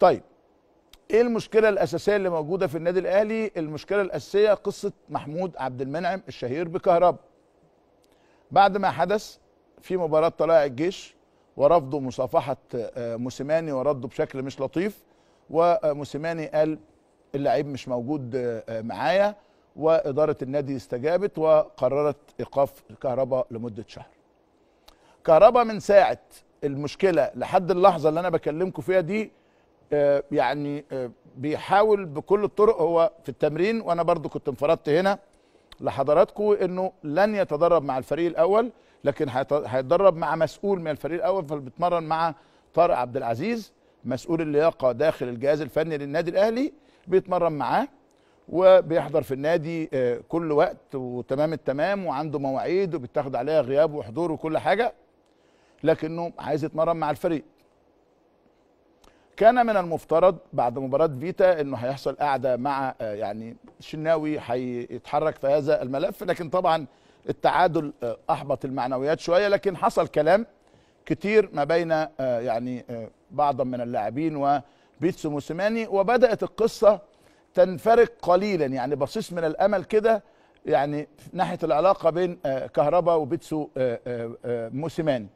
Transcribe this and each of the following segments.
طيب ايه المشكله الاساسيه اللي موجوده في النادي الاهلي المشكله الاساسيه قصه محمود عبد المنعم الشهير بكهرباء بعد ما حدث في مباراه طلائع الجيش ورفضه مصافحه آه، موسيماني ورده بشكل مش لطيف وموسيماني قال اللعيب مش موجود آه، آه، معايا واداره النادي استجابت وقررت ايقاف كهرباء لمده شهر كهرباء من ساعه المشكله لحد اللحظه اللي انا بكلمكم فيها دي آه، يعني آه، بيحاول بكل الطرق هو في التمرين وانا برضو كنت انفردت هنا لحضراتكم انه لن يتدرب مع الفريق الاول لكن هيتدرب مع مسؤول من الفريق الاول فبيتمرن مع طارق عبد العزيز مسؤول اللياقه داخل الجهاز الفني للنادي الاهلي بيتمرن معاه وبيحضر في النادي آه، كل وقت وتمام التمام وعنده مواعيد وبيتاخد عليها غياب وحضور وكل حاجه لكنه عايز يتمرن مع الفريق كان من المفترض بعد مباراه فيتا انه هيحصل قعده مع آه، يعني الشناوي هيتحرك في هذا الملف لكن طبعا التعادل آه، احبط المعنويات شويه لكن حصل كلام كتير ما بين آه، يعني بعضا من اللاعبين وبيتسو موسيماني وبدات القصه تنفرق قليلا يعني بصيص من الامل كده يعني ناحيه العلاقه بين كهربا وبيتسو موسيماني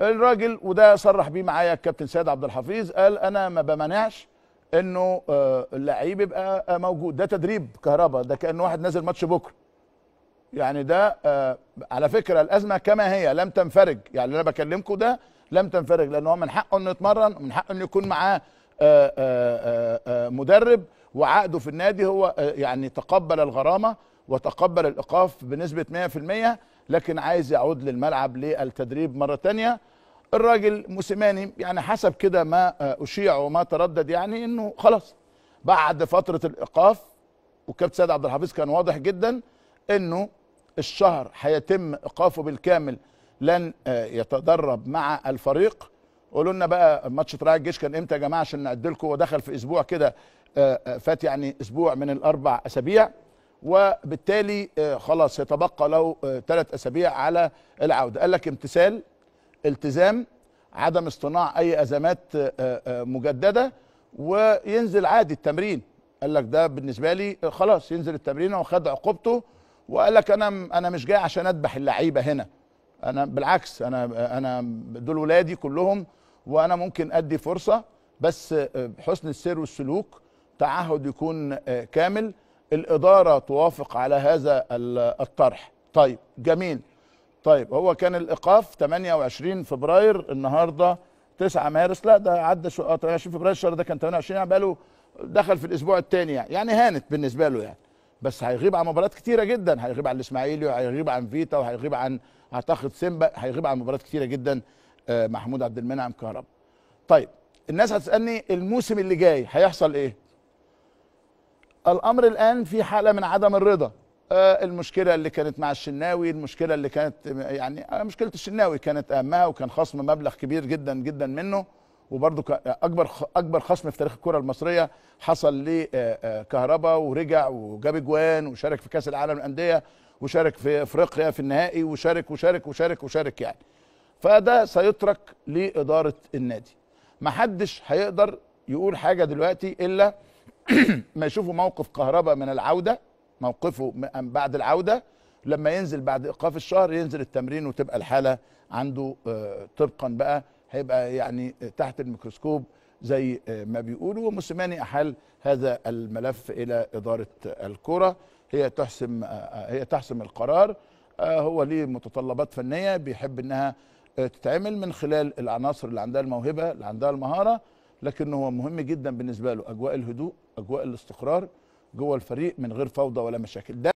الراجل وده صرح بيه معايا الكابتن سيد عبد الحفيظ قال انا ما بمنعش انه آه، اللعيب يبقى آه، موجود ده تدريب كهرباء ده كان واحد نازل ماتش بكره يعني ده آه، على فكره الازمه كما هي لم تنفرج يعني انا بكلمكم ده لم تنفرج لان هو من حقه انه يتمرن ومن حقه انه يكون معاه مدرب وعقده في النادي هو يعني تقبل الغرامه وتقبل الايقاف بنسبه 100% لكن عايز يعود للملعب للتدريب مره ثانيه الراجل موسيماني يعني حسب كده ما اشيع وما تردد يعني انه خلاص بعد فتره الايقاف والكابتن سيد عبد الحفيظ كان واضح جدا انه الشهر هيتم ايقافه بالكامل لن يتدرب مع الفريق قولوا لنا بقى ماتش طلائع الجيش كان امتى يا جماعه عشان نعد لكم ودخل في اسبوع كده آه، آه، فات يعني اسبوع من الاربع اسابيع وبالتالي آه، خلاص يتبقى له ثلاث آه، اسابيع على العوده قال لك امتثال التزام عدم اصطناع اي ازمات آه، مجدده وينزل عادي التمرين قال لك ده بالنسبه لي خلاص ينزل التمرين وخد عقوبته وقال لك انا انا مش جاي عشان اذبح اللعيبه هنا انا بالعكس انا انا دول ولادي كلهم وانا ممكن ادي فرصه بس حسن السير والسلوك تعهد يكون كامل الاداره توافق على هذا الطرح طيب جميل طيب هو كان الايقاف 28 فبراير النهارده 9 مارس لا ده عدى شو... 28 آه، فبراير الشهر ده كان 28 يعني بقاله دخل في الاسبوع الثاني يعني يعني هانت بالنسبه له يعني بس هيغيب عن مباريات كتيره جدا هيغيب عن الاسماعيلي وهيغيب عن فيتا وهيغيب عن اعتقد سيمبا هيغيب عن مباريات كتيره جدا آه، محمود عبد المنعم كهرباء طيب الناس هتسالني الموسم اللي جاي هيحصل ايه الامر الان في حاله من عدم الرضا آه، المشكله اللي كانت مع الشناوي المشكله اللي كانت يعني آه، مشكله الشناوي كانت اهمها وكان خصم مبلغ كبير جدا جدا منه وبرضه اكبر اكبر خصم في تاريخ الكره المصريه حصل لكهربا آه، ورجع وجاب اجوان وشارك في كاس العالم للانديه وشارك في افريقيا في النهائي وشارك وشارك وشارك وشارك يعني فده سيترك لاداره النادي محدش هيقدر يقول حاجه دلوقتي الا ما يشوفوا موقف كهرباء من العوده موقفه بعد العوده لما ينزل بعد ايقاف الشهر ينزل التمرين وتبقى الحاله عنده آه، طبقا بقى هيبقى يعني آه، تحت الميكروسكوب زي آه، ما بيقولوا وموسيماني احال هذا الملف الى اداره الكره هي تحسم هي تحسم القرار هو ليه متطلبات فنيه بيحب انها تتعمل من خلال العناصر اللي عندها الموهبه اللي عندها المهاره لكن هو مهم جدا بالنسبه له اجواء الهدوء اجواء الاستقرار جوه الفريق من غير فوضى ولا مشاكل ده